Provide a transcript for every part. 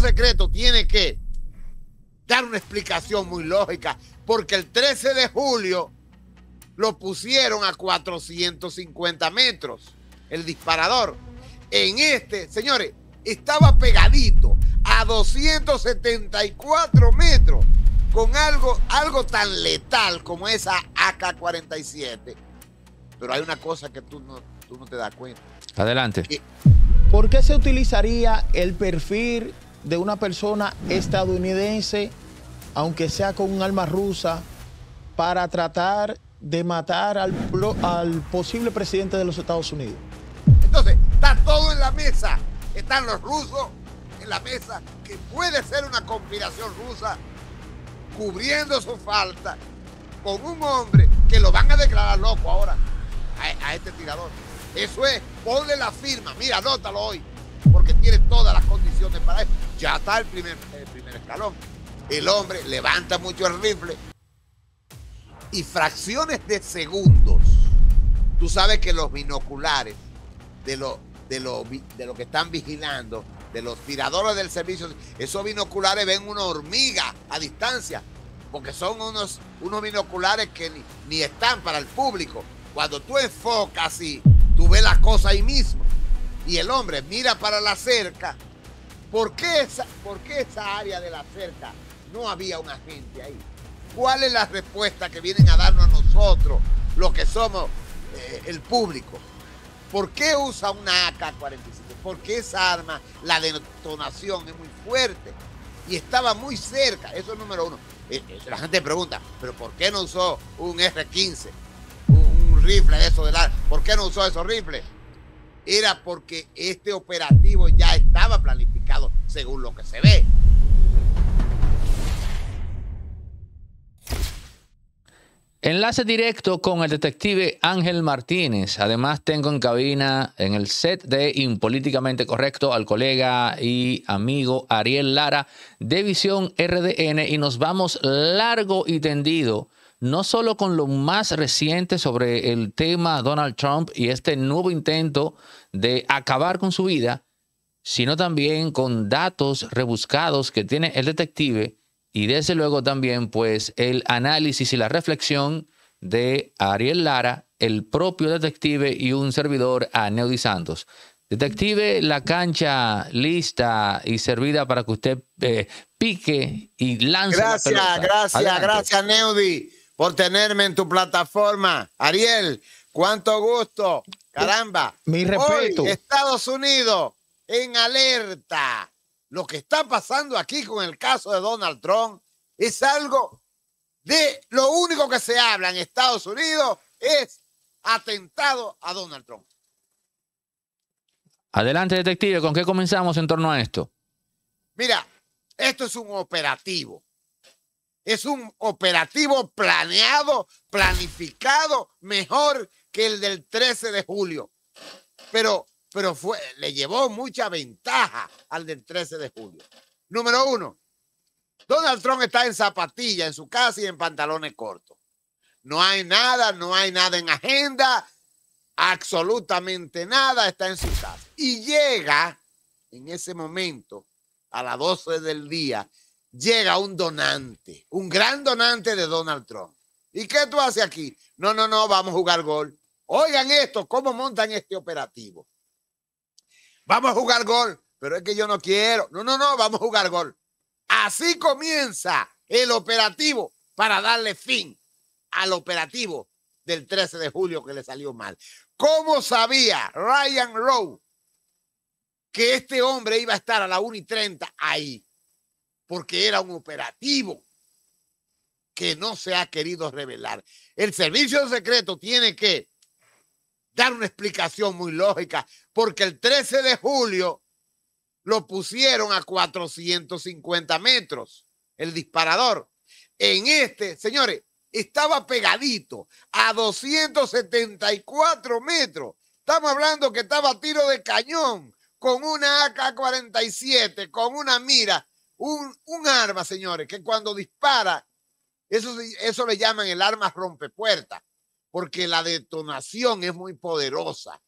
secreto tiene que dar una explicación muy lógica, porque el 13 de julio lo pusieron a 450 metros, el disparador. En este, señores, estaba pegadito a 274 metros con algo, algo tan letal como esa AK-47. Pero hay una cosa que tú no, no te das cuenta. Adelante. Eh, ¿Por qué se utilizaría el perfil de una persona estadounidense, aunque sea con un arma rusa, para tratar de matar al, posible presidente de los Estados Unidos. Entonces, está todo en la mesa. Están los rusos en la mesa, que puede ser una conspiración rusa, cubriendo su falta con un hombre que lo van a declarar loco ahora a, este tirador. Eso es, ponle la firma, mira, anótalo hoy porque tiene todas las condiciones para eso. Ya está el primer, primer escalón. El hombre levanta mucho el rifle y fracciones de segundos. Tú sabes que los binoculares de los de de lo que están vigilando, de los tiradores del servicio, esos binoculares ven una hormiga a distancia, porque son unos, unos binoculares que ni, están para el público. Cuando tú enfocas y tú ves la cosa ahí mismo y el hombre mira para la cerca. ¿Por qué esa, por área de la cerca no había un agente ahí? ¿Cuál es la respuesta que vienen a darnos a nosotros, los que somos eh, el público? ¿Por qué usa una AK-47? qué esa arma, la detonación es muy fuerte y estaba muy cerca. Eso es número uno. Eh, eh, la gente pregunta, ¿pero por qué no usó un R-15? Un, un rifle, eso de la. ¿Por qué no usó esos rifles? era porque este operativo ya estaba planificado, según lo que se ve. Enlace directo con el detective Ángel Martínez. Además, tengo en cabina, en el set de Impolíticamente Correcto, al colega y amigo Ariel Lara de Visión RDN y nos vamos largo y tendido no solo con lo más reciente sobre el tema Donald Trump y este nuevo intento de acabar con su vida, sino también con datos rebuscados que tiene el detective y desde luego también pues el análisis y la reflexión de Ariel Lara, el propio detective y un servidor a Neudi Santos. Detective, la cancha lista y servida para que usted eh, pique y lance. Gracias, gracias, gracias, Neudi por tenerme en tu plataforma. Ariel, cuánto gusto. Caramba. Mi respeto. Estados Unidos en alerta. Lo que está pasando aquí con el caso de Donald Trump es algo de lo único que se habla en Estados Unidos es atentado a Donald Trump. Adelante, detective, ¿con qué comenzamos en torno a esto? Mira, esto es un operativo es un operativo planeado, planificado, mejor que el del 13 de julio. Pero, pero fue, le llevó mucha ventaja al del 13 de julio. Número uno, Donald Trump está en zapatilla en su casa y en pantalones cortos. No hay nada, no hay nada en agenda, absolutamente nada está en su casa. Y llega en ese momento a las 12 del día llega un donante, un gran donante de Donald Trump. ¿Y qué tú haces aquí? No, no, no, vamos a jugar gol. Oigan esto, ¿cómo montan este operativo? Vamos a jugar gol, pero es que yo no quiero. No, no, no, vamos a jugar gol. Así comienza el operativo para darle fin al operativo del 13 de julio que le salió mal. ¿Cómo sabía Ryan Rowe que este hombre iba a estar a la 1 y 30 ahí? porque era un operativo que no se ha querido revelar. El servicio secreto tiene que dar una explicación muy lógica, porque el 13 de julio lo pusieron a 450 metros, el disparador. En este, señores, estaba pegadito a 274 metros. Estamos hablando que estaba a tiro de cañón, con una AK-47, con una mira un, arma, señores, que cuando dispara, eso, eso le llaman el arma rompepuerta, porque la detonación es muy poderosa.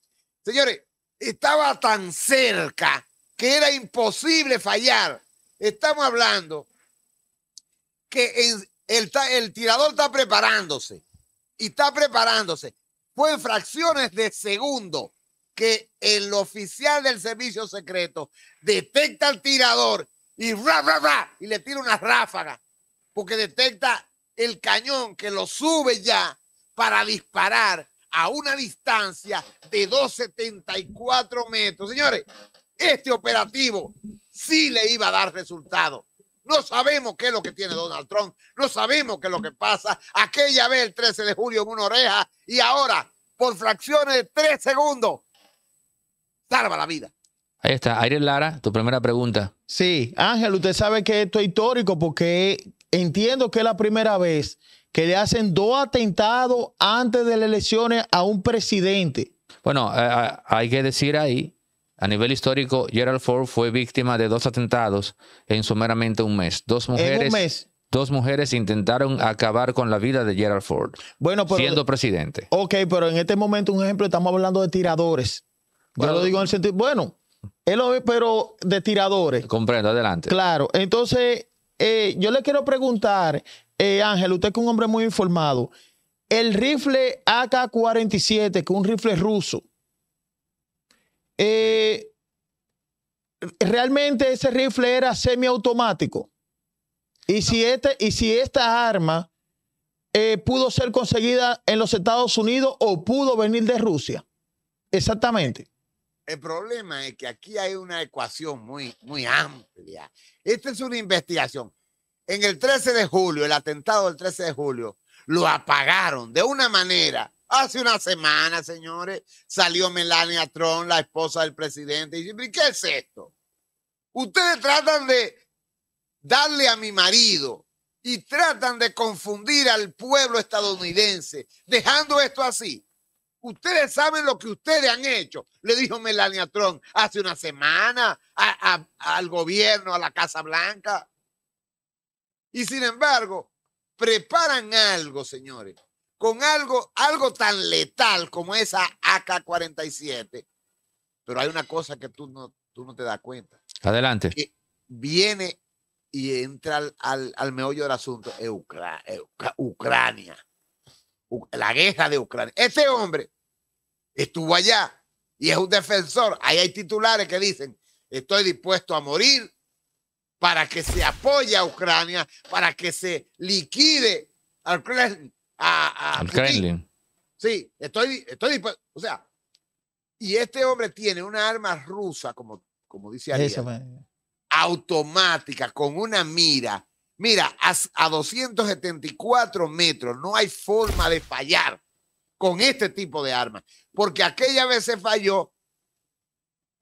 Señores, estaba tan cerca que era imposible fallar. Estamos hablando que el, el tirador está preparándose y está preparándose. Fue en fracciones de segundo que el oficial del servicio secreto detecta al tirador y ra, y le tira una ráfaga, porque detecta el cañón que lo sube ya para disparar a una distancia de 274 metros. Señores, este operativo sí le iba a dar resultado. No sabemos qué es lo que tiene Donald Trump, no sabemos qué es lo que pasa. Aquella vez el 13 de julio en una oreja y ahora por fracciones de tres segundos salva la vida. Ahí está, Aire Lara, tu primera pregunta. Sí, Ángel, usted sabe que esto es histórico porque entiendo que es la primera vez que le hacen dos atentados antes de las elecciones a un presidente. Bueno, eh, eh, hay que decir ahí, a nivel histórico, Gerald Ford fue víctima de dos atentados en sumeramente un mes. Dos mujeres. En Dos mujeres intentaron acabar con la vida de Gerald Ford, siendo presidente. Ok, pero en este momento, un ejemplo, estamos hablando de tiradores. Yo lo digo en el sentido, bueno, él lo pero de tiradores. Comprendo, adelante. Claro, entonces eh, yo le quiero preguntar, eh, Ángel, usted que es un hombre muy informado, el rifle AK-47, que es un rifle ruso, eh, realmente ese rifle era semiautomático. Y, este, y si esta arma pudo ser conseguida en los Estados Unidos o pudo venir de Rusia. Exactamente. El problema es que aquí hay una ecuación muy, muy amplia. Esta es una investigación. En el 13 de julio, el atentado del 13 de julio, lo apagaron de una manera. Hace una semana, señores, salió Melania Trump, la esposa del presidente, y ¿qué es esto? Ustedes tratan de darle a mi marido y tratan de confundir al pueblo estadounidense, dejando esto así. Ustedes saben lo que ustedes han hecho, le dijo Melania Trump hace una semana al gobierno, a la Casa Blanca. Y sin embargo, preparan algo, señores, con algo, algo tan letal como esa AK-47. Pero hay una cosa que tú no, tú no te das cuenta. Adelante. viene y entra al, meollo del asunto, Ucrania la guerra de Ucrania. Este hombre estuvo allá y es un defensor, ahí hay titulares que dicen, estoy dispuesto a morir para que se apoye a Ucrania, para que se liquide al Kremlin. Sí, estoy, estoy dispuesto. O sea, y este hombre tiene una arma rusa, como, como dice Ariel, automática, con una mira. Mira, a, a 274 metros no hay forma de fallar con este tipo de armas. Porque aquella vez se falló,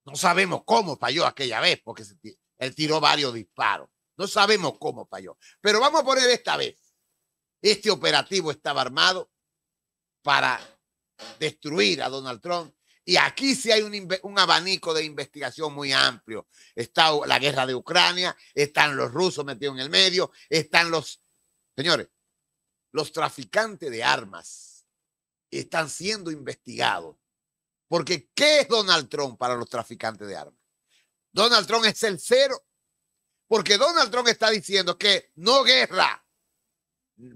no sabemos cómo falló aquella vez, porque él tiró varios disparos. No sabemos cómo falló. Pero vamos a poner esta vez. Este operativo estaba armado para destruir a Donald Trump. Y aquí sí hay un, un, abanico de investigación muy amplio. Está la guerra de Ucrania, están los rusos metidos en el medio, están los, señores, los traficantes de armas están siendo investigados. Porque ¿qué es Donald Trump para los traficantes de armas? Donald Trump es el cero. Porque Donald Trump está diciendo que no guerra.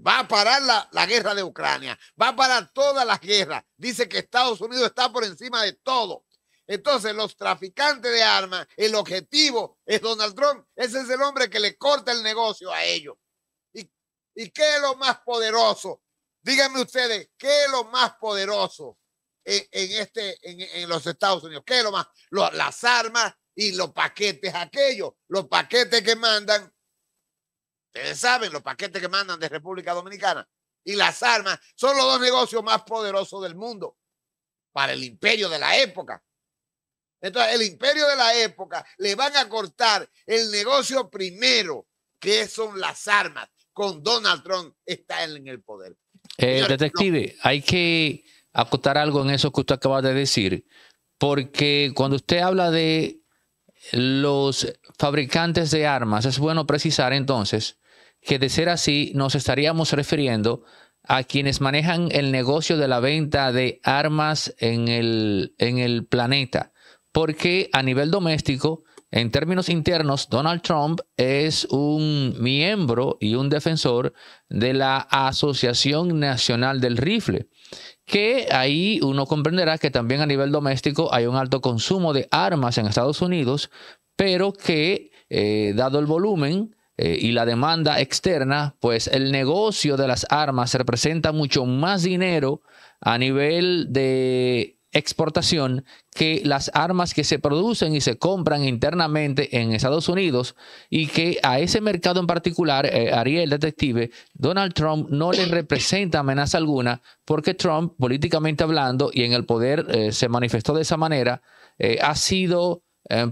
Va a parar la, guerra de Ucrania. Va a parar todas las guerras. Dice que Estados Unidos está por encima de todo. Entonces, los traficantes de armas, el objetivo es Donald Trump. Ese es el hombre que le corta el negocio a ellos. ¿Y, y qué es lo más poderoso Díganme ustedes, ¿qué es lo más poderoso en, este, en, los Estados Unidos? ¿Qué es lo más? las armas y los paquetes aquellos, los paquetes que mandan, ustedes saben, los paquetes que mandan de República Dominicana y las armas son los dos negocios más poderosos del mundo para el imperio de la época. Entonces, el imperio de la época le van a cortar el negocio primero, que son las armas, con Donald Trump está en el poder. Eh, detective, hay que acotar algo en eso que usted acaba de decir, porque cuando usted habla de los fabricantes de armas, es bueno precisar entonces que de ser así nos estaríamos refiriendo a quienes manejan el negocio de la venta de armas en el, en el planeta, porque a nivel doméstico en términos internos, Donald Trump es un miembro y un defensor de la Asociación Nacional del Rifle, que ahí uno comprenderá que también a nivel doméstico hay un alto consumo de armas en Estados Unidos, pero que, eh, dado el volumen, eh, y la demanda externa, pues el negocio de las armas representa mucho más dinero a nivel de exportación que las armas que se producen y se compran internamente en Estados Unidos y que a ese mercado en particular, eh, Ariel, detective, Donald Trump no le representa amenaza alguna porque Trump, políticamente hablando, y en el poder eh, se manifestó de esa manera, eh, ha sido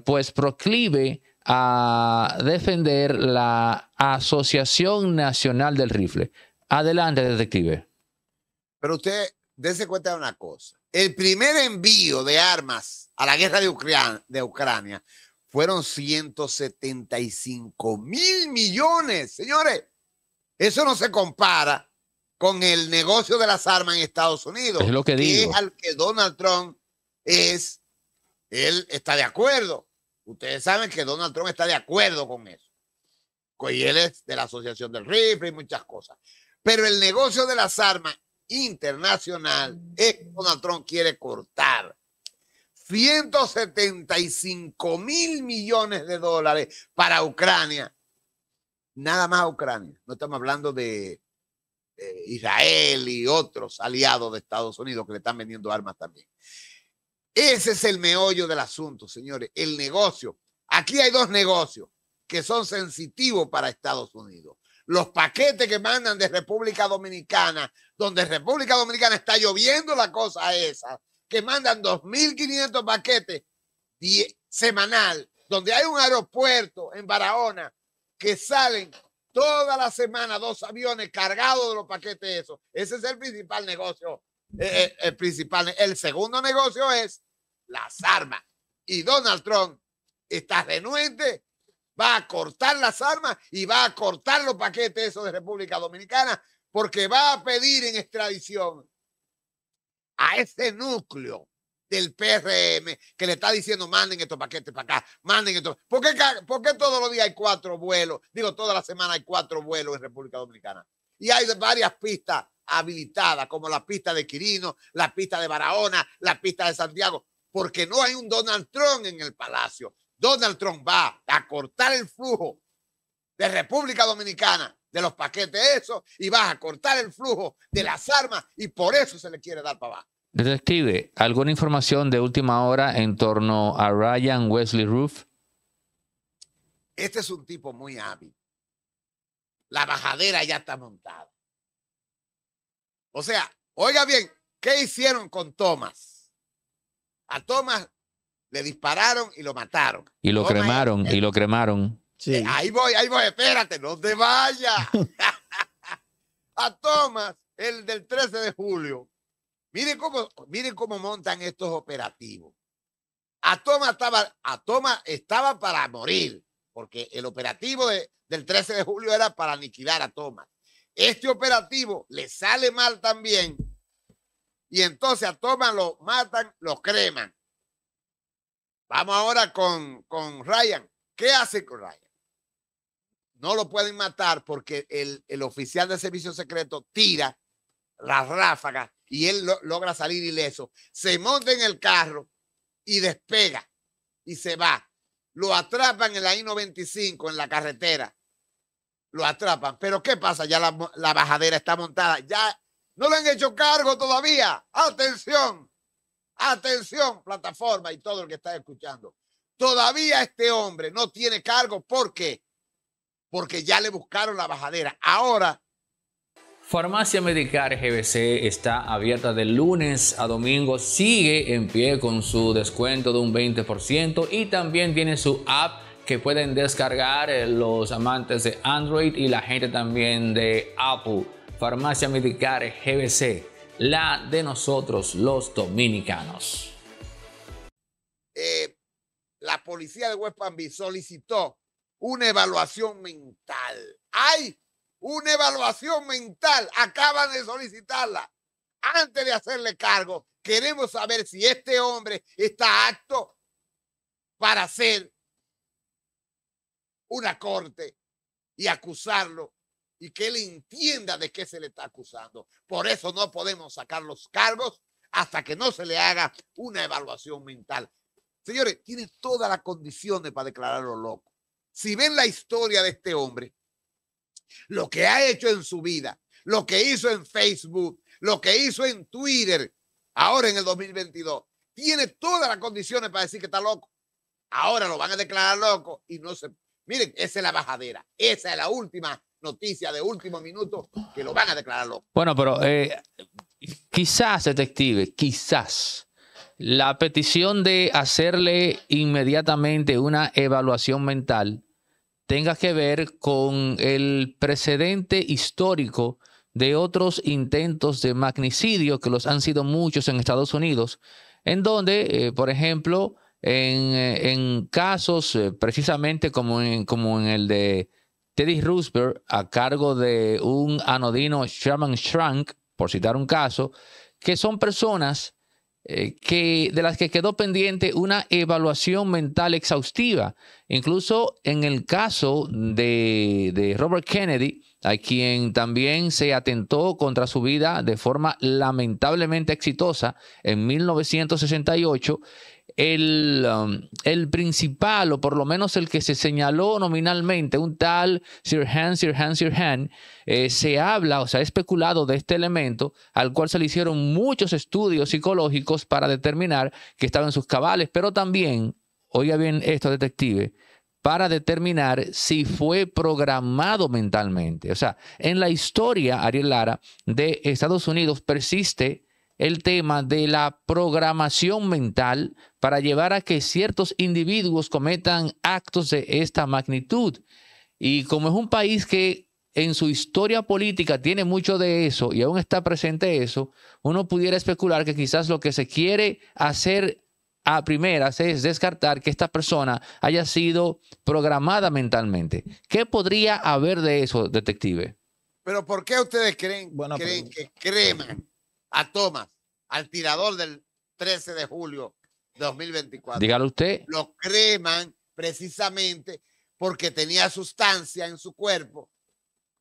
pues proclive a defender la Asociación Nacional del Rifle. Adelante, detective. Pero usted, dése cuenta de una cosa el primer envío de armas a la guerra de Ucrania, fueron 175 mil millones. Señores, eso no se compara con el negocio de las armas en Estados Unidos. Es lo que, que Es al que Donald Trump es, él está de acuerdo. Ustedes saben que Donald Trump está de acuerdo con eso. Y él es de la Asociación del Rifle y muchas cosas. Pero el negocio de las armas internacional, mm. es Donald Trump quiere cortar 175 mil millones de dólares para Ucrania. Nada más Ucrania. No estamos hablando de Israel y otros aliados de Estados Unidos que le están vendiendo armas también. Ese es el meollo del asunto, señores. El negocio. Aquí hay dos negocios que son sensitivos para Estados Unidos los paquetes que mandan de República Dominicana, donde República Dominicana está lloviendo la cosa esa, que mandan 2.500 paquetes semanal, donde hay un aeropuerto en Barahona que salen toda la semana dos aviones cargados de los paquetes esos. Ese es el principal negocio. Eh, eh, el principal, el segundo negocio es las armas. Y Donald Trump está renuente va a cortar las armas y va a cortar los paquetes esos de República Dominicana porque va a pedir en extradición a ese núcleo del PRM que le está diciendo manden estos paquetes para acá, manden estos. ¿Por qué, ¿Por qué todos los días hay cuatro vuelos? Digo, toda la semana hay cuatro vuelos en República Dominicana. Y hay varias pistas habilitadas, como la pista de Quirino, la pista de Barahona, la pista de Santiago, porque no hay un Donald Trump en el palacio. Donald Trump va a cortar el flujo de República Dominicana de los paquetes esos y va a cortar el flujo de las armas y por eso se le quiere dar para abajo. Detective, ¿alguna información de última hora en torno a Ryan Wesley Roof? Este es un tipo muy hábil. La bajadera ya está montada. O sea, oiga bien, ¿qué hicieron con Thomas? A Thomas le dispararon y lo mataron. Y lo cremaron, y lo cremaron. Sí. Eh, ahí voy, ahí voy, espérate, no te vayas. a Thomas, el del 13 de julio. Miren cómo, miren cómo montan estos operativos. A Thomas estaba, a estaba para morir, porque el operativo del 13 de julio era para aniquilar a Thomas. Este operativo le sale mal también. Y entonces a Thomas lo matan, lo creman. Vamos ahora con, Ryan. ¿Qué hace con Ryan? No lo pueden matar porque el, oficial de servicio secreto tira la ráfaga y él logra salir ileso. Se monta en el carro y despega y se va. Lo atrapan en la I-95 en la carretera. Lo atrapan. Pero ¿qué pasa? Ya la, la bajadera está montada. Ya no le han hecho cargo todavía. Atención. Atención, plataforma y todo el que está escuchando. Todavía este hombre no tiene cargo. ¿Por qué? Porque ya le buscaron la bajadera. Ahora Farmacia Medicare GBC está abierta de lunes a domingo, sigue en pie con su descuento de un 20% y también tiene su app que pueden descargar eh, los amantes de Android y la gente también de Apple. Farmacia Medicare GBC la de nosotros los dominicanos. Eh, la policía de West solicitó una evaluación mental. ¡Ay! Una evaluación mental. Acaban de solicitarla. Antes de hacerle cargo, queremos saber si este hombre está apto para hacer una corte y acusarlo y que él entienda de qué se le está acusando. Por eso no podemos sacar los cargos hasta que no se le haga una evaluación mental. Señores, tiene todas las condiciones para declararlo loco. Si ven la historia de este hombre, lo que ha hecho en su vida, lo que hizo en Facebook, lo que hizo en Twitter, ahora en el 2022, tiene todas las condiciones para decir que está loco. Ahora lo van a declarar loco y no se... Miren, esa es la bajadera, esa es la última noticia de último minuto que lo van a declarar Bueno, pero eh, quizás, detective, quizás la petición de hacerle inmediatamente una evaluación mental tenga que ver con el precedente histórico de otros intentos de magnicidio, que los han sido muchos en Estados Unidos, en donde, eh, por ejemplo, en, eh, casos precisamente como como en el de Teddy Roosevelt, a cargo de un anodino Sherman Schrank, por citar un caso, que son personas eh, que, de las que quedó pendiente una evaluación mental exhaustiva. Incluso en el caso de, de Robert Kennedy, a quien también se atentó contra su vida de forma lamentablemente exitosa en 1968, Um, el, principal, o por lo menos el que se señaló nominalmente, un tal Sir Sir Hand Sir Hand eh, se habla o sea, ha especulado de este elemento al cual se le hicieron muchos estudios psicológicos para determinar que estaba en sus cabales, pero también, oiga bien esto, detective, para determinar si fue programado mentalmente. O sea, en la historia, Ariel Lara, de Estados Unidos persiste el tema de la programación mental para llevar a que ciertos individuos cometan actos de esta magnitud. Y como es un país que en su historia política tiene mucho de eso y aún está presente eso, uno pudiera especular que quizás lo que se quiere hacer a primeras es descartar que esta persona haya sido programada mentalmente. ¿Qué podría haber de eso, detective? Pero ¿por qué ustedes creen, creen que creen a Thomas, al tirador del 13 de julio 2024. Dígalo usted. Lo creman precisamente porque tenía sustancia en su cuerpo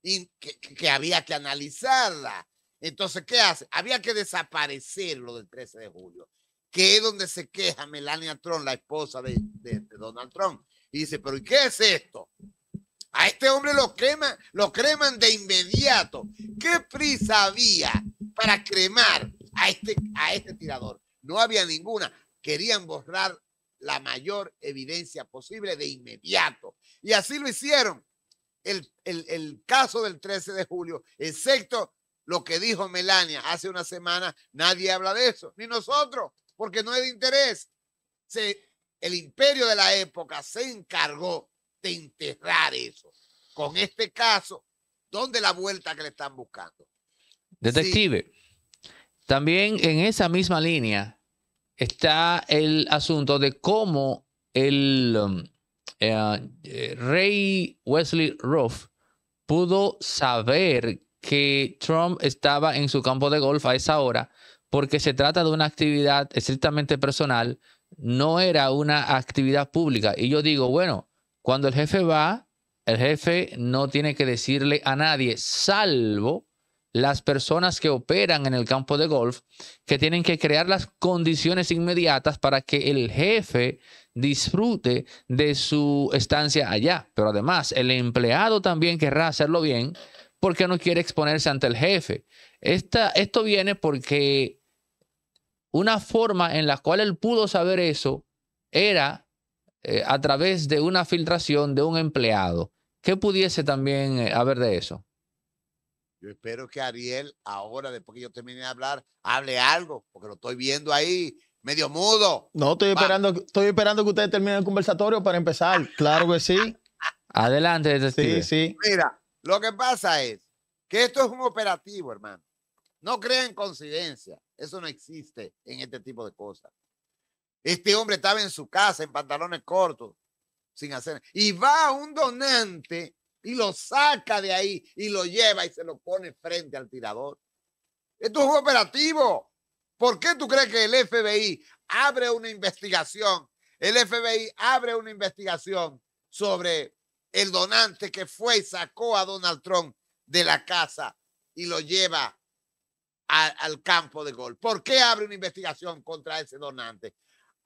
y que, había que analizarla. Entonces, ¿qué hace? Había que desaparecerlo del 13 de julio, que es donde se queja Melania Trump, la esposa de, Donald Trump. Y dice, pero ¿y qué es esto? A este hombre lo creman, lo creman de inmediato. ¿Qué prisa había para cremar a este, a este tirador. No había ninguna. Querían borrar la mayor evidencia posible de inmediato. Y así lo hicieron. El, caso del 13 de julio, excepto lo que dijo Melania hace una semana, nadie habla de eso, ni nosotros, porque no es de interés. el imperio de la época se encargó de enterrar eso. Con este caso, ¿dónde la vuelta que le están buscando? Detective. También en esa misma línea está el asunto de cómo el um, eh, eh, rey Wesley Ruff pudo saber que Trump estaba en su campo de golf a esa hora porque se trata de una actividad estrictamente personal, no era una actividad pública. Y yo digo, bueno, cuando el jefe va, el jefe no tiene que decirle a nadie, salvo las personas que operan en el campo de golf, que tienen que crear las condiciones inmediatas para que el jefe disfrute de su estancia allá. Pero además, el empleado también querrá hacerlo bien porque no quiere exponerse ante el jefe. esto viene porque una forma en la cual él pudo saber eso era eh, a través de una filtración de un empleado. ¿Qué pudiese también eh, haber de eso? Yo espero que Ariel, ahora, después que yo termine de hablar, hable algo, porque lo estoy viendo ahí, medio mudo. No, estoy esperando, estoy esperando que ustedes terminen el conversatorio para empezar. Claro que sí. Adelante, Sí, Mira, lo que pasa es que esto es un operativo, hermano. No crean coincidencia. Eso no existe en este tipo de cosas. Este hombre estaba en su casa en pantalones cortos, sin hacer. Y va un donante y lo saca de ahí y lo lleva y se lo pone frente al tirador. Esto es un operativo. ¿Por qué tú crees que el FBI abre una investigación? El FBI abre una investigación sobre el donante que fue y sacó a Donald Trump de la casa y lo lleva al campo de gol. ¿Por qué abre una investigación contra ese donante?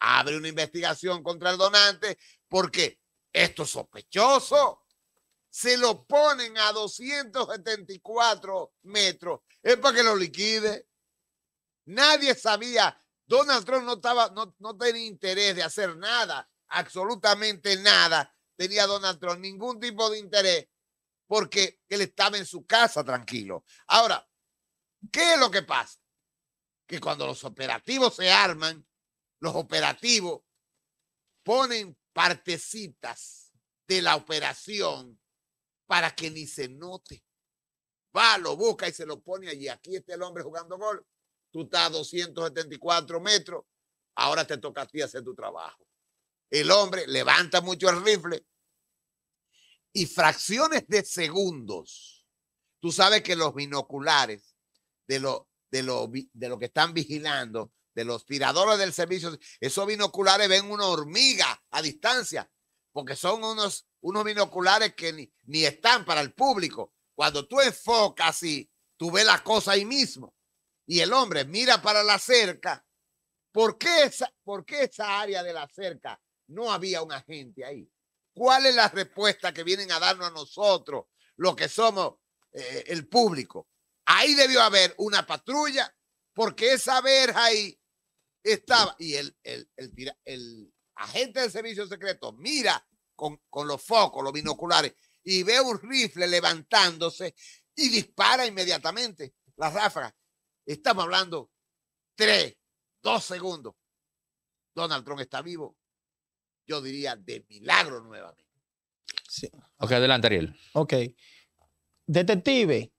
Abre una investigación contra el donante porque esto es sospechoso se lo ponen a 274 metros, es para que lo liquide. Nadie sabía, Donald Trump no, estaba, no, tenía interés de hacer nada, absolutamente nada, tenía Donald Trump, ningún tipo de interés, porque él estaba en su casa tranquilo. Ahora, ¿qué es lo que pasa? Que cuando los operativos se arman, los operativos ponen partecitas de la operación para que ni se note. Va, lo busca y se lo pone allí. Aquí está el hombre jugando gol. Tú estás a 274 metros. Ahora te toca a ti hacer tu trabajo. El hombre levanta mucho el rifle y fracciones de segundos. Tú sabes que los binoculares de lo, de lo, de lo que están vigilando, de los tiradores del servicio, esos binoculares ven una hormiga a distancia, porque son unos unos binoculares que ni, ni están para el público. Cuando tú enfocas y tú ves la cosa ahí mismo y el hombre mira para la cerca, ¿por qué esa, por esa área de la cerca no había un agente ahí? ¿Cuál es la respuesta que vienen a darnos a nosotros, los que somos eh, el público? Ahí debió haber una patrulla, porque esa verja ahí estaba. Y el, el, el agente del servicio secreto mira con, los focos, los binoculares, y ve un rifle levantándose y dispara inmediatamente la ráfaga. Estamos hablando tres, dos segundos. Donald Trump está vivo. Yo diría de milagro nuevamente. Sí. Ok, adelante, Ariel. Ok. Detective,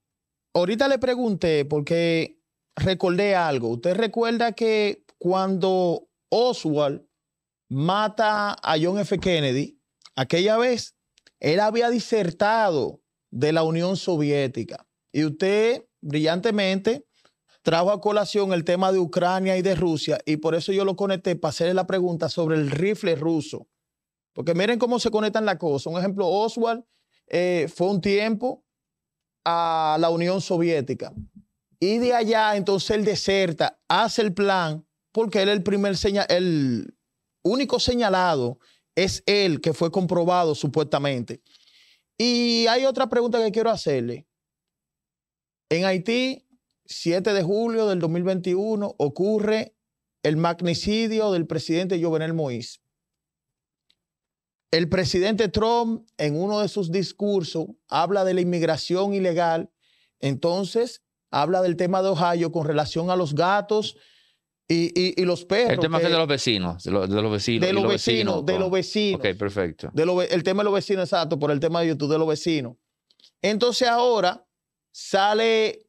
ahorita le pregunté porque recordé algo. Usted recuerda que cuando Oswald mata a John F. Kennedy, aquella vez él había disertado de la Unión Soviética y usted brillantemente trajo a colación el tema de Ucrania y de Rusia y por eso yo lo conecté para hacerle la pregunta sobre el rifle ruso. Porque miren cómo se conectan las cosas. Un ejemplo, Oswald eh, fue un tiempo a la Unión Soviética y de allá entonces él deserta, hace el plan porque él es el primer señal, el único señalado es él que fue comprobado supuestamente. Y hay otra pregunta que quiero hacerle. En Haití, 7 de julio del 2021, ocurre el magnicidio del presidente Jovenel Moïse. El presidente Trump, en uno de sus discursos, habla de la inmigración ilegal. Entonces, habla del tema de Ohio con relación a los gatos y, los perros. El tema es de los vecinos, de, los vecinos. De pues. los, vecinos, Ok, perfecto. De el tema de los vecinos, exacto, por el tema de YouTube, de los vecinos. Entonces ahora sale,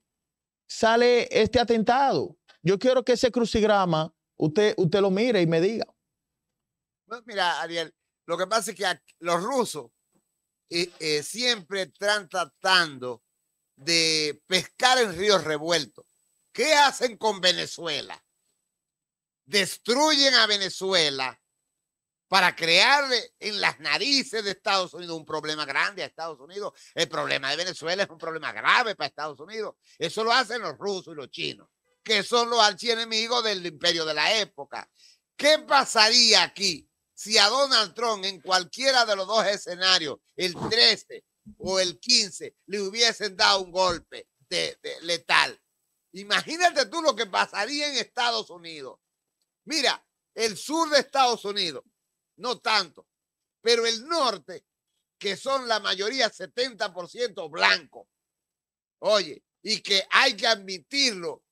sale este atentado. Yo quiero que ese crucigrama usted, usted lo mire y me diga. Pues mira, Ariel, lo que pasa es que los rusos eh, eh, siempre están tratando de pescar en ríos revueltos. ¿Qué hacen con Venezuela? destruyen a Venezuela para crearle en las narices de Estados Unidos un problema grande a Estados Unidos. El problema de Venezuela es un problema grave para Estados Unidos. Eso lo hacen los rusos y los chinos, que son los archienemigos del imperio de la época. ¿Qué pasaría aquí si a Donald Trump en cualquiera de los dos escenarios, el 13 o el 15, le hubiesen dado un golpe letal? Imagínate tú lo que pasaría en Estados Unidos Mira, el sur de Estados Unidos, no tanto, pero el norte, que son la mayoría 70% blanco. Oye, y que hay que admitirlo,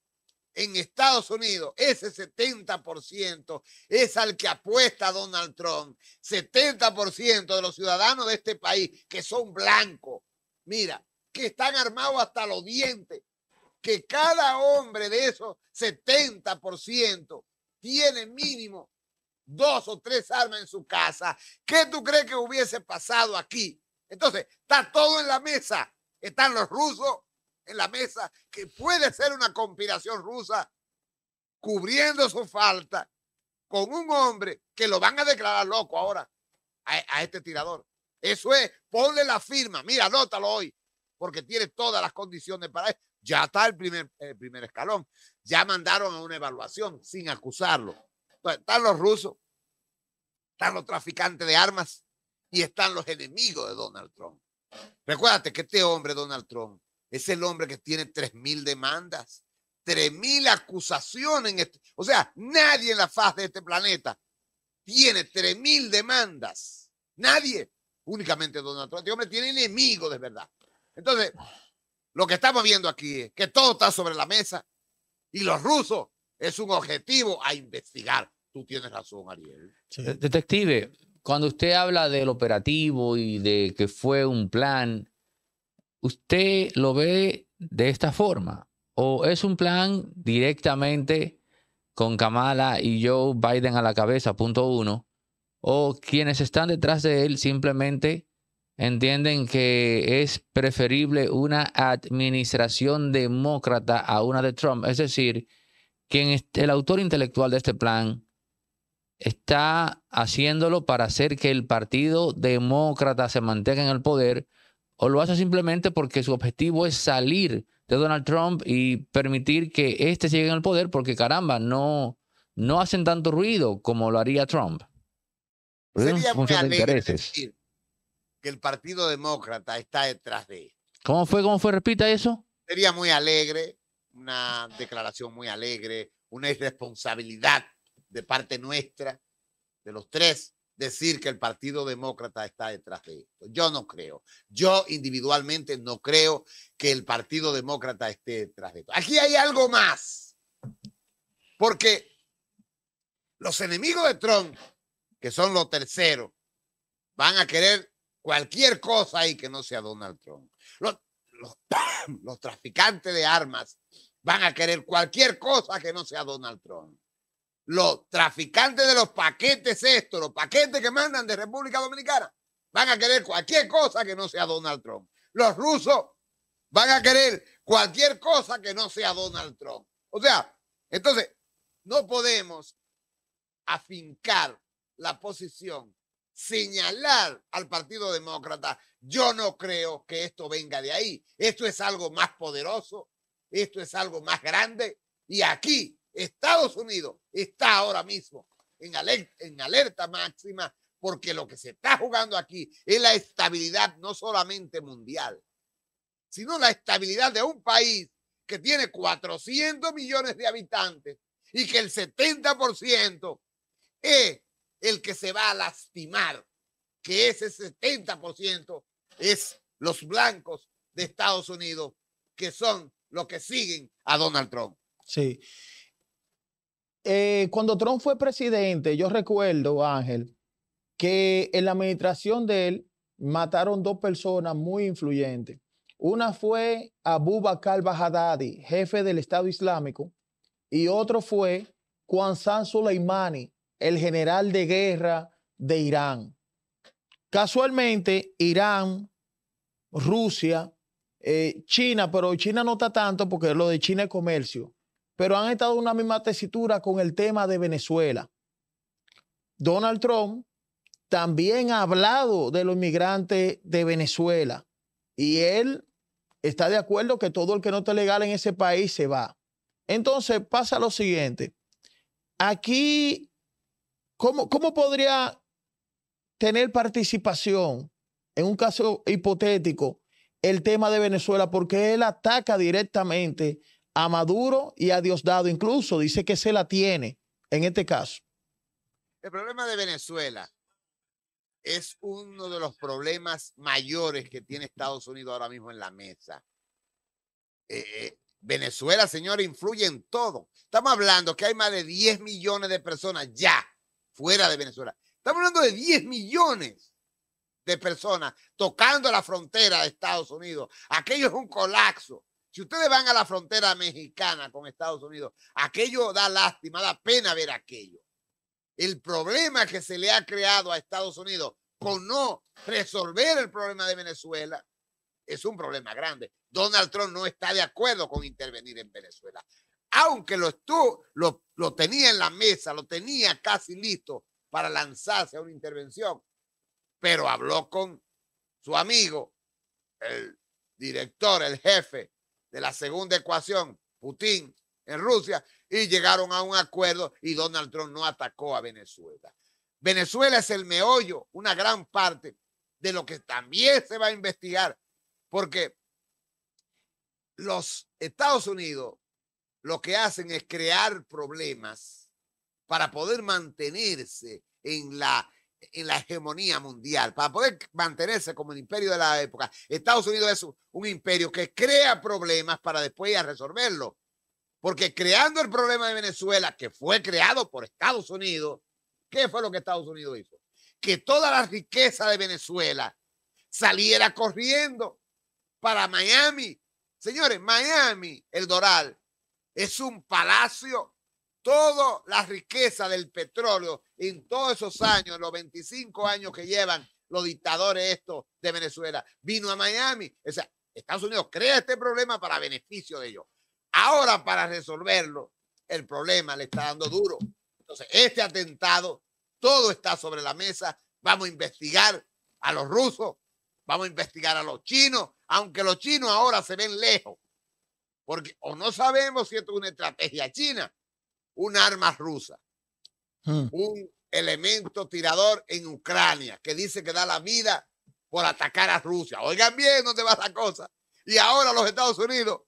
en Estados Unidos, ese 70% es al que apuesta Donald Trump. 70% de los ciudadanos de este país que son blancos, mira, que están armados hasta los dientes, que cada hombre de esos 70% tiene mínimo dos o tres armas en su casa. ¿Qué tú crees que hubiese pasado aquí? Entonces, está todo en la mesa. Están los rusos en la mesa, que puede ser una conspiración rusa, cubriendo su falta con un hombre que lo van a declarar loco ahora a, este tirador. Eso es, ponle la firma, mira, anótalo hoy, porque tiene todas las condiciones para eso. Ya está el primer, el primer escalón ya mandaron a una evaluación sin acusarlo. Pues, están los rusos, están los traficantes de armas y están los enemigos de Donald Trump. Recuérdate que este hombre, Donald Trump, es el hombre que tiene 3.000 demandas, 3.000 acusaciones. Este, o sea, nadie en la faz de este planeta tiene 3.000 demandas. Nadie. Únicamente Donald Trump. Este hombre tiene enemigos de verdad. Entonces, lo que estamos viendo aquí es que todo está sobre la mesa y los rusos es un objetivo a investigar. Tú tienes razón, Ariel. Detective, cuando usted habla del operativo y de que fue un plan, ¿usted lo ve de esta forma? ¿O es un plan directamente con Kamala y Joe Biden a la cabeza, punto uno? ¿O quienes están detrás de él simplemente entienden que es preferible una administración demócrata a una de Trump. Es decir, quien el autor intelectual de este plan está haciéndolo para hacer que el Partido Demócrata se mantenga en el poder o lo hace simplemente porque su objetivo es salir de Donald Trump y permitir que éste llegue al poder porque caramba, no, no hacen tanto ruido como lo haría Trump. Sería que el Partido Demócrata está detrás de esto. ¿Cómo fue? ¿Cómo fue? Repita eso. Sería muy alegre, una declaración muy alegre, una irresponsabilidad de parte nuestra, de los tres, decir que el Partido Demócrata está detrás de esto. Yo no creo. Yo individualmente no creo que el Partido Demócrata esté detrás de esto. Aquí hay algo más. Porque los enemigos de Trump, que son los terceros, van a querer cualquier cosa y que no sea Donald Trump. Los, traficantes de armas van a querer cualquier cosa que no sea Donald Trump. Los traficantes de los paquetes estos, los paquetes que mandan de República Dominicana, van a querer cualquier cosa que no sea Donald Trump. Los rusos van a querer cualquier cosa que no sea Donald Trump. O sea, entonces, no podemos afincar la posición señalar al Partido Demócrata. Yo no creo que esto venga de ahí. Esto es algo más poderoso, esto es algo más grande. Y aquí Estados Unidos está ahora mismo en alerta, en alerta máxima porque lo que se está jugando aquí es la estabilidad no solamente mundial, sino la estabilidad de un país que tiene 400 millones de habitantes y que el 70% es el que se va a lastimar, que ese 70% es los blancos de Estados Unidos, que son los que siguen a Donald Trump. Sí. Eh, cuando Trump fue presidente, yo recuerdo, Ángel, que en la administración de él mataron dos personas muy influyentes. Una fue Abu Bakr Bahadadi, jefe del Estado Islámico, y otro fue San Soleimani, el general de guerra de Irán. Casualmente, Irán, Rusia, eh, China, pero China no está tanto porque lo de China es comercio, pero han estado en una misma tesitura con el tema de Venezuela. Donald Trump también ha hablado de los inmigrantes de Venezuela y él está de acuerdo que todo el que no esté legal en ese país se va. Entonces pasa lo siguiente. Aquí ¿Cómo, podría tener participación en un caso hipotético el tema de Venezuela? Porque él ataca directamente a Maduro y a Diosdado, incluso dice que se la tiene en este caso. El problema de Venezuela es uno de los problemas mayores que tiene Estados Unidos ahora mismo en la mesa. Eh, Venezuela, señor influye en todo. Estamos hablando que hay más de 10 millones de personas ya fuera de Venezuela. Estamos hablando de 10 millones de personas tocando la frontera de Estados Unidos. Aquello es un colapso. Si ustedes van a la frontera mexicana con Estados Unidos, aquello da lástima, da pena ver aquello. El problema que se le ha creado a Estados Unidos con no resolver el problema de Venezuela es un problema grande. Donald Trump no está de acuerdo con intervenir en Venezuela aunque lo, estuvo, lo, tenía en la mesa, lo tenía casi listo para lanzarse a una intervención, pero habló con su amigo, el director, el jefe de la segunda ecuación, Putin, en Rusia, y llegaron a un acuerdo y Donald Trump no atacó a Venezuela. Venezuela es el meollo, una gran parte de lo que también se va a investigar, porque los Estados Unidos lo que hacen es crear problemas para poder mantenerse en la, en la hegemonía mundial, para poder mantenerse como el imperio de la época. Estados Unidos es un imperio que crea problemas para después resolverlo. Porque creando el problema de Venezuela, que fue creado por Estados Unidos, ¿qué fue lo que Estados Unidos hizo? Que toda la riqueza de Venezuela saliera corriendo para Miami. Señores, Miami, el Doral, es un palacio. Toda la riqueza del petróleo en todos esos años, los 25 años que llevan los dictadores estos de Venezuela, vino a Miami. O sea, Estados Unidos crea este problema para beneficio de ellos. Ahora, para resolverlo, el problema le está dando duro. Entonces, este atentado, todo está sobre la mesa. Vamos a investigar a los rusos, vamos a investigar a los chinos, aunque los chinos ahora se ven lejos porque o no sabemos si esto es una estrategia china, un arma rusa, hmm. un elemento tirador en Ucrania que dice que da la vida por atacar a Rusia. Oigan bien dónde va la cosa. Y ahora los Estados Unidos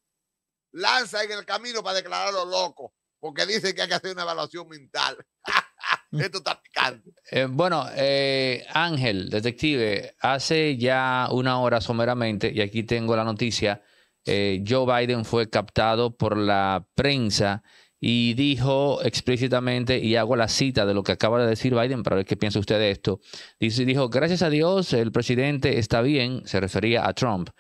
lanzan en el camino para declararlo loco, porque dicen que hay que hacer una evaluación mental. Esto está picante. Eh, bueno, eh, Ángel, detective, hace ya una hora someramente, y aquí tengo la noticia, eh, Joe Biden fue captado por la prensa y dijo explícitamente, y hago la cita de lo que acaba de decir Biden para ver qué piensa usted de esto, dice, dijo, gracias a Dios, el presidente está bien, se refería a Trump.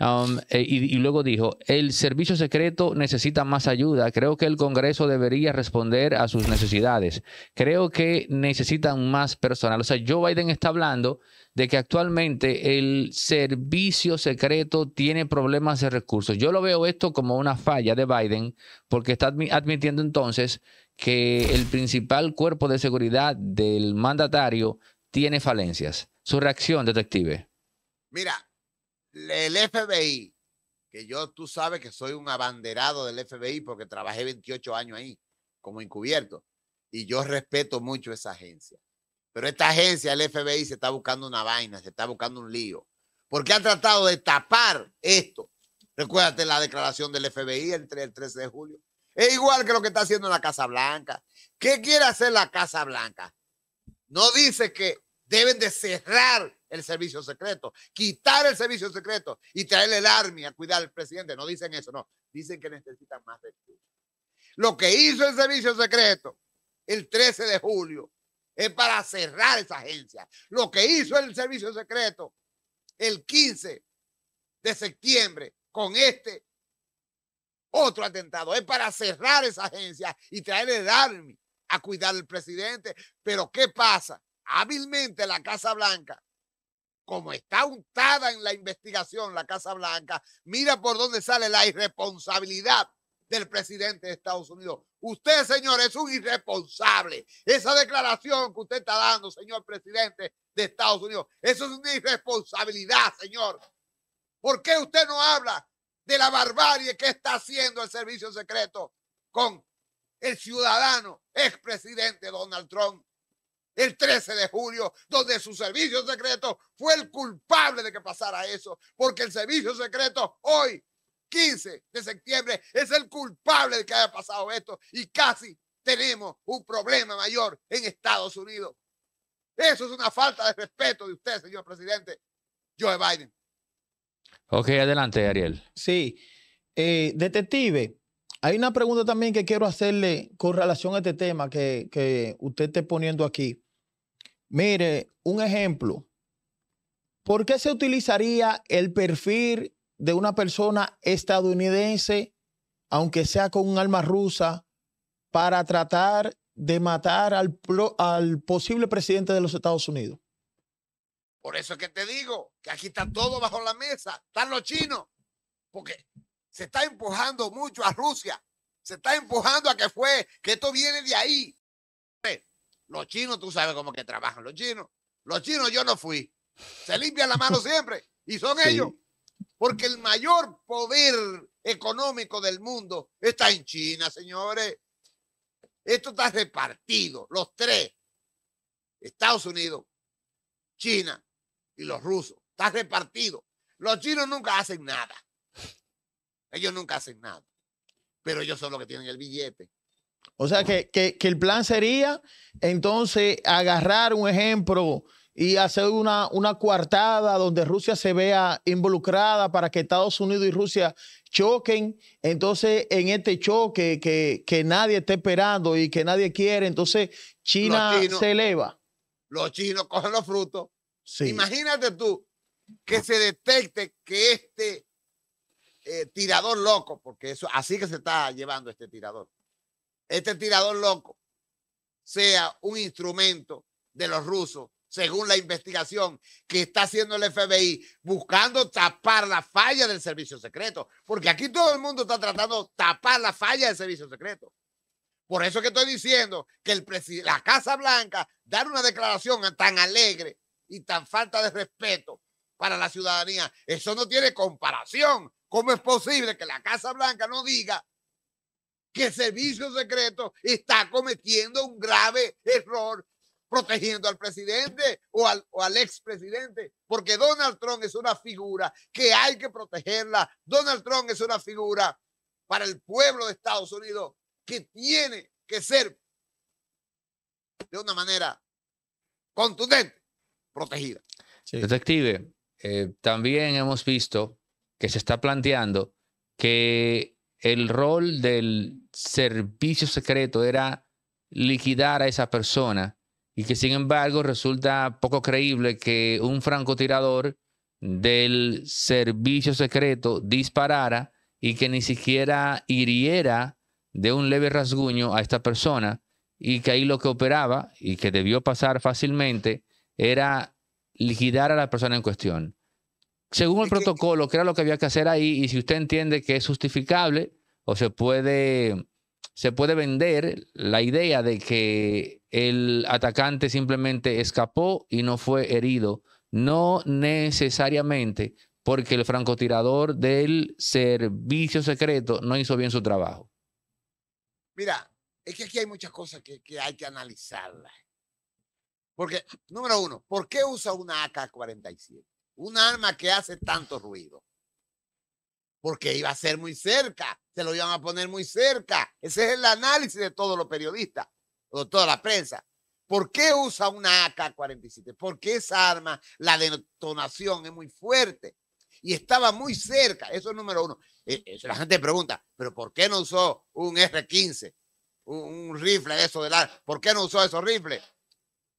Um, eh, y, y luego dijo, el servicio secreto necesita más ayuda. Creo que el Congreso debería responder a sus necesidades. Creo que necesitan más personal. O sea, Joe Biden está hablando de que actualmente el servicio secreto tiene problemas de recursos. Yo lo veo esto como una falla de Biden porque está admitiendo entonces que el principal cuerpo de seguridad del mandatario tiene falencias. Su reacción, detective. Mira, el FBI, que yo tú sabes que soy un abanderado del FBI porque trabajé 28 años ahí como encubierto y yo respeto mucho esa agencia. Pero esta agencia, el FBI, se está buscando una vaina, se está buscando un lío, porque ha tratado de tapar esto. Recuérdate la declaración del FBI entre el 13 de julio. Es igual que lo que está haciendo la Casa Blanca. ¿Qué quiere hacer la Casa Blanca? No dice que deben de cerrar el servicio secreto, quitar el servicio secreto y traer el army a cuidar al presidente. No dicen eso, no. Dicen que necesitan más recursos. Lo que hizo el servicio secreto el 13 de julio es para cerrar esa agencia. Lo que hizo el servicio secreto el 15 de septiembre con este otro atentado es para cerrar esa agencia y traer el army a cuidar al presidente. Pero ¿qué pasa? Hábilmente la Casa Blanca como está untada en la investigación la Casa Blanca, mira por dónde sale la irresponsabilidad del presidente de Estados Unidos. Usted, señor, es un irresponsable. Esa declaración que usted está dando, señor presidente de Estados Unidos, eso es una irresponsabilidad, señor. ¿Por qué usted no habla de la barbarie que está haciendo el servicio secreto con el ciudadano expresidente Donald Trump? el 13 de julio, donde su servicio secreto fue el culpable de que pasara eso, porque el servicio secreto hoy, 15 de septiembre, es el culpable de que haya pasado esto y casi tenemos un problema mayor en Estados Unidos. Eso es una falta de respeto de usted, señor presidente Joe Biden. Ok, adelante, Ariel. Sí. Eh, detective, hay una pregunta también que quiero hacerle con relación a este tema que, que usted esté poniendo aquí. Mire, un ejemplo. ¿Por qué se utilizaría el perfil de una persona estadounidense, aunque sea con un alma rusa, para tratar de matar al, al posible presidente de los Estados Unidos? Por eso es que te digo que aquí está todo bajo la mesa, están los chinos, porque se está empujando mucho a Rusia, se está empujando a que fue, que esto viene de ahí, los chinos, tú sabes cómo que trabajan los chinos. Los chinos yo no fui. Se limpia la mano siempre y son ellos. Porque el mayor poder económico del mundo está en China, señores. Esto está repartido, los tres. Estados Unidos, China y los rusos. Está repartido. Los chinos nunca hacen nada. Ellos nunca hacen nada. Pero ellos son los que tienen el billete. O sea que, el plan sería entonces agarrar un ejemplo y hacer una, una coartada donde Rusia se vea involucrada para que Estados Unidos y Rusia choquen. Entonces, en este choque que, nadie está esperando y que nadie quiere, entonces China se eleva. Los chinos cogen los frutos. Imagínate tú que se detecte que este eh, tirador loco, porque eso así que se está llevando este tirador este tirador loco sea un instrumento de los rusos, según la investigación que está haciendo el FBI, buscando tapar la falla del servicio secreto. Porque aquí todo el mundo está tratando de tapar la falla del servicio secreto. Por eso que estoy diciendo que el la Casa Blanca dar una declaración tan alegre y tan falta de respeto para la ciudadanía, eso no tiene comparación. ¿Cómo es posible que la Casa Blanca no diga que servicio secreto está cometiendo un grave error protegiendo al presidente o al, expresidente, porque Donald Trump es una figura que hay que protegerla. Donald Trump es una figura para el pueblo de Estados Unidos que tiene que ser de una manera contundente protegida. Detective, eh, también hemos visto que se está planteando que el rol del servicio secreto era liquidar a esa persona y que sin embargo resulta poco creíble que un francotirador del servicio secreto disparara y que ni siquiera hiriera de un leve rasguño a esta persona y que ahí lo que operaba y que debió pasar fácilmente era liquidar a la persona en cuestión según el protocolo, ¿qué era lo que había que hacer ahí, y si usted entiende que es justificable o se puede, se puede vender la idea de que el atacante simplemente escapó y no fue herido, no necesariamente porque el francotirador del servicio secreto no hizo bien su trabajo. Mira, es que aquí hay muchas cosas que, que hay que analizarlas. Porque, número uno, ¿por qué usa una AK-47? un arma que hace tanto ruido. Porque iba a ser muy cerca, se lo iban a poner muy cerca. Ese es el análisis de todos los periodistas o toda la prensa. ¿Por qué usa una AK-47? Porque esa arma, la detonación es muy fuerte y estaba muy cerca. Eso es número uno. Eh, eh, la gente pregunta, ¿pero por qué no usó un R-15? Un, rifle de eso de la ¿Por qué no usó esos rifles?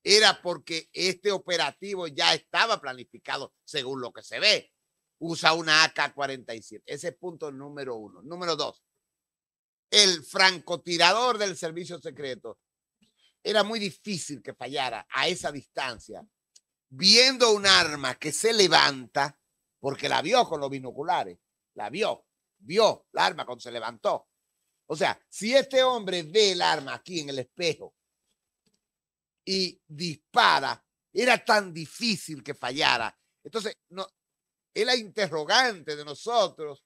era porque este operativo ya estaba planificado según lo que se ve. Usa una AK-47. Ese es punto número uno. Número dos, el francotirador del servicio secreto. Era muy difícil que fallara a esa distancia, viendo un arma que se levanta, porque la vio con los binoculares, la vio, vio la arma cuando se levantó. O sea, si este hombre ve el arma aquí en el espejo y dispara. Era tan difícil que fallara. Entonces, no, es la interrogante de nosotros,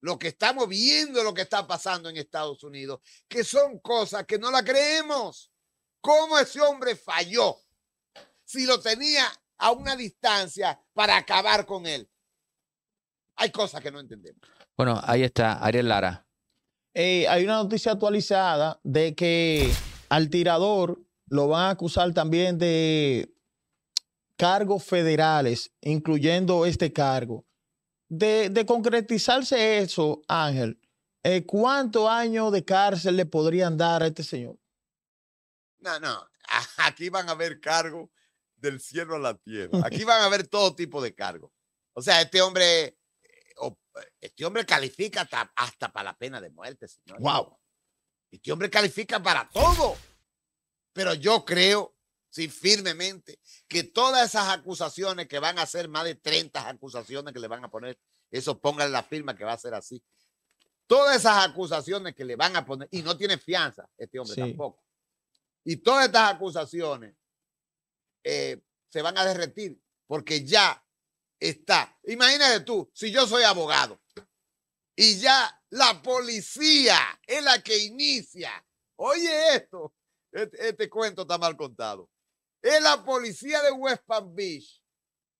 lo que estamos viendo, lo que está pasando en Estados Unidos, que son cosas que no la creemos. ¿Cómo ese hombre falló si lo tenía a una distancia para acabar con él? Hay cosas que no entendemos. Bueno, ahí está, Ariel Lara. Eh, hay una noticia actualizada de que al tirador lo van a acusar también de cargos federales, incluyendo este cargo. De, concretizarse eso, Ángel, eh, ¿cuántos años de cárcel le podrían dar a este señor? No, no, aquí van a haber cargos del cielo a la tierra. Aquí van a haber todo tipo de cargos. O sea, este hombre, eh, este hombre califica hasta, para la pena de muerte, señor. Wow. Este hombre califica para todo. Pero yo creo, sí, firmemente, que todas esas acusaciones que van a ser más de 30 acusaciones que le van a poner, eso pongan la firma que va a ser así. Todas esas acusaciones que le van a poner, y no tiene fianza este hombre tampoco. Y todas estas acusaciones eh, se van a derretir porque ya está. Imagínate tú, si yo soy abogado y ya la policía es la que inicia. Oye esto, este, este, cuento está mal contado. Es la policía de West Palm Beach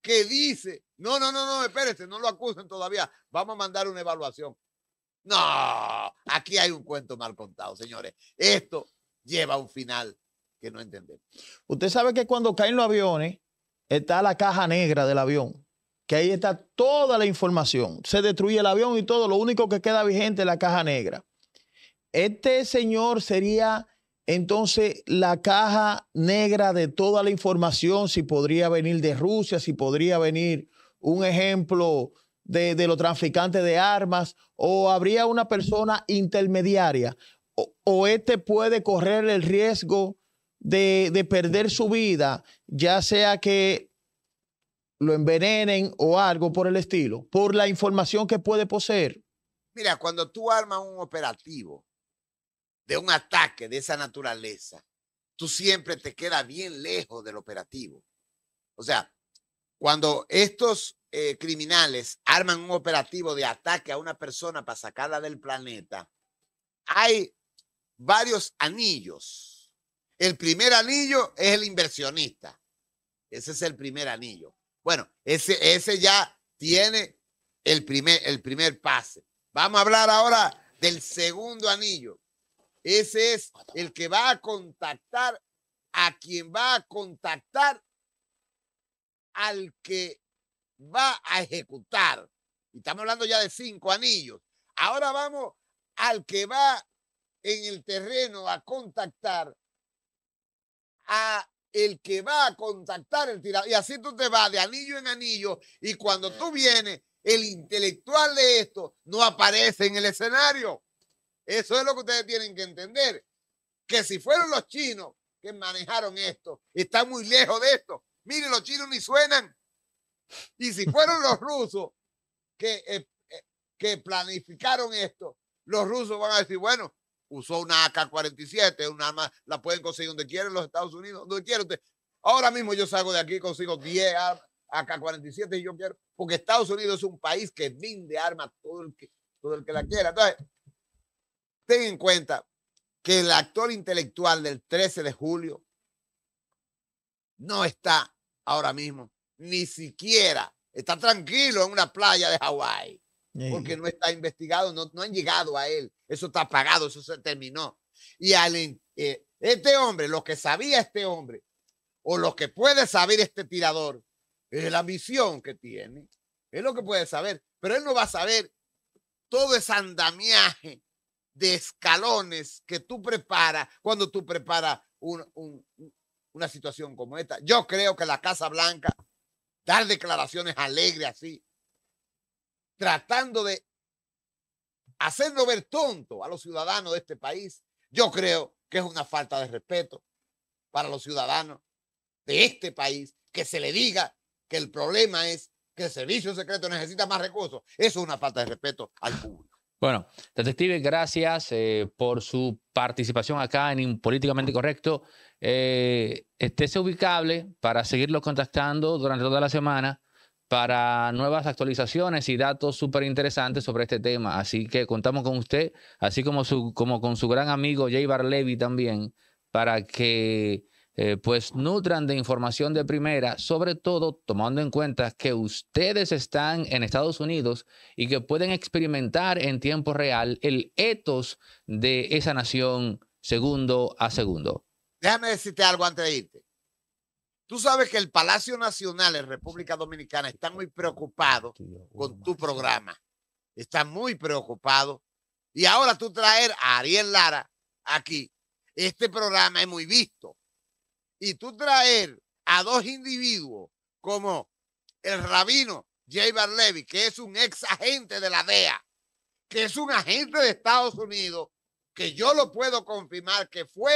que dice, no, no, no, no, espérese, no lo acusen todavía, vamos a mandar una evaluación. No, aquí hay un cuento mal contado, señores. Esto lleva a un final que no entendemos. Usted sabe que cuando caen los aviones, está la caja negra del avión, que ahí está toda la información. Se destruye el avión y todo, lo único que queda vigente es la caja negra. Este señor sería entonces, la caja negra de toda la información, si podría venir de Rusia, si podría venir un ejemplo de, los traficantes de armas, o habría una persona intermediaria, o, este puede correr el riesgo de, de, perder su vida, ya sea que lo envenenen o algo por el estilo, por la información que puede poseer. Mira, cuando tú armas un operativo, de un ataque de esa naturaleza, tú siempre te quedas bien lejos del operativo. O sea, cuando estos eh, criminales arman un operativo de ataque a una persona para sacarla del planeta, hay varios anillos. El primer anillo es el inversionista. Ese es el primer anillo. Bueno, ese, ese ya tiene el primer, el primer pase. Vamos a hablar ahora del segundo anillo, ese es el que va a contactar a quien va a contactar al que va a ejecutar. Y estamos hablando ya de cinco anillos. Ahora vamos al que va en el terreno a contactar a el que va a contactar el tirador. Y así tú te vas de anillo en anillo y cuando tú vienes, el intelectual de esto no aparece en el escenario. Eso es lo que ustedes tienen que entender. Que si fueron los chinos que manejaron esto, están muy lejos de esto. Miren, los chinos ni suenan. Y si fueron los rusos que, eh, eh, que planificaron esto, los rusos van a decir, bueno, usó una AK-47, una arma, la pueden conseguir donde quieran los Estados Unidos, donde quieran usted. Ahora mismo yo salgo de aquí, consigo 10 AK-47 y yo quiero, porque Estados Unidos es un país que vende armas todo el que, todo el que la quiera. Entonces, Ten en cuenta que el actor intelectual del 13 de julio no está ahora mismo, ni siquiera está tranquilo en una playa de Hawái, porque no está investigado, no, han llegado a él. Eso está apagado, eso se terminó. Y eh, este hombre, lo que sabía este hombre, o lo que puede saber este tirador, es la misión que tiene, es lo que puede saber, pero él no va a saber todo ese andamiaje de escalones que tú preparas cuando tú preparas una situación como esta. Yo creo que la Casa Blanca, dar declaraciones alegres así, tratando de hacerlo ver tonto a los ciudadanos de este país, yo creo que es una falta de respeto para los ciudadanos de este país que se le diga que el problema es que el servicio secreto necesita más recursos. Eso es una falta de respeto al público. Bueno, detective, gracias eh, por su participación acá en Políticamente Correcto. Eh, estése ubicable para seguirlo contactando durante toda la semana para nuevas actualizaciones y datos súper interesantes sobre este tema. Así que contamos con usted, así como, su, como con su gran amigo Jay Barlevi también, para que eh, pues nutran de información de primera, sobre todo tomando en cuenta que ustedes están en Estados Unidos y que pueden experimentar en tiempo real el etos de esa nación segundo a segundo. Déjame decirte algo antes de irte. Tú sabes que el Palacio Nacional en República Dominicana está muy preocupado con tu programa. Está muy preocupado. Y ahora tú traer a Ariel Lara aquí. Este programa es muy visto y tú traer a dos individuos como el rabino J. Levy, que es un ex agente de la DEA, que es un agente de Estados Unidos, que yo lo puedo confirmar, que fue,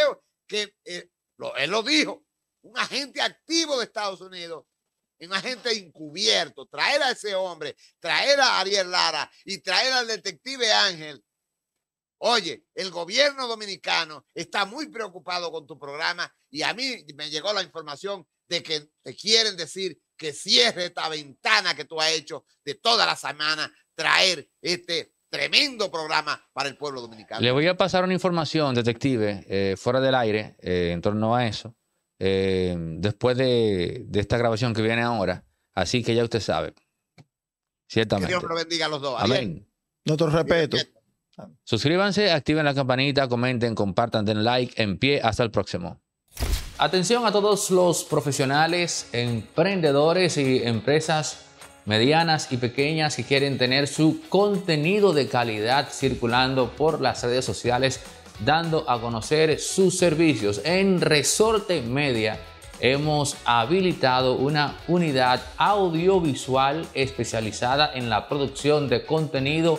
que eh, él lo dijo, un agente activo de Estados Unidos, un agente encubierto, traer a ese hombre, traer a Ariel Lara y traer al detective Ángel Oye, el gobierno dominicano está muy preocupado con tu programa y a mí me llegó la información de que te quieren decir que cierre esta ventana que tú has hecho de toda la semana, traer este tremendo programa para el pueblo dominicano. Le voy a pasar una información, detective, eh, fuera del aire, eh, en torno a eso, eh, después de, esta grabación que viene ahora. Así que ya usted sabe. Ciertamente. Que Dios lo bendiga a los dos. Amén. Nuestro respeto. Suscríbanse, activen la campanita, comenten, compartan, den like, en pie, hasta el próximo. Atención a todos los profesionales, emprendedores y empresas medianas y pequeñas que quieren tener su contenido de calidad circulando por las redes sociales, dando a conocer sus servicios. En Resorte Media hemos habilitado una unidad audiovisual especializada en la producción de contenido